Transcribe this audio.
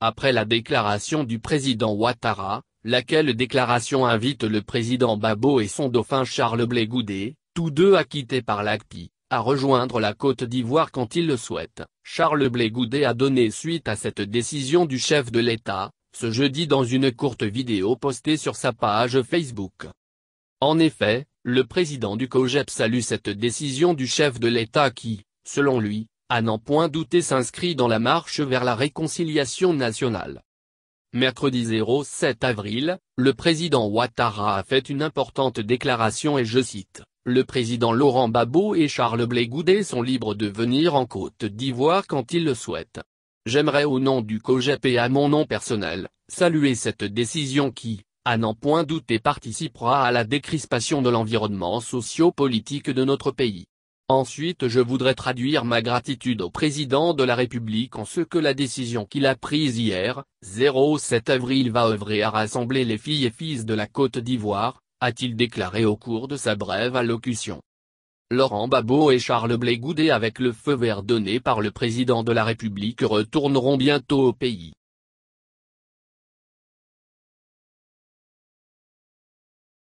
après la déclaration du président Ouattara, laquelle déclaration invite le président Babo et son dauphin Charles Blé Goudé, tous deux acquittés par l'ACPI, à rejoindre la Côte d'Ivoire quand ils le souhaitent. Charles Blé Goudé a donné suite à cette décision du chef de l'État, ce jeudi dans une courte vidéo postée sur sa page Facebook. En effet, le président du COGEP salue cette décision du chef de l'État qui, selon lui, à n'en point douter s'inscrit dans la marche vers la réconciliation nationale. Mercredi 07 avril, le président Ouattara a fait une importante déclaration et je cite, Le président Laurent babo et Charles Blé Goudé sont libres de venir en Côte d'Ivoire quand ils le souhaitent. J'aimerais au nom du COGEP et à mon nom personnel, saluer cette décision qui, à n'en point douter participera à la décrispation de l'environnement socio-politique de notre pays. Ensuite je voudrais traduire ma gratitude au président de la République en ce que la décision qu'il a prise hier, 07 avril va œuvrer à rassembler les filles et fils de la Côte d'Ivoire, a-t-il déclaré au cours de sa brève allocution. Laurent Babot et Charles Blé avec le feu vert donné par le président de la République retourneront bientôt au pays.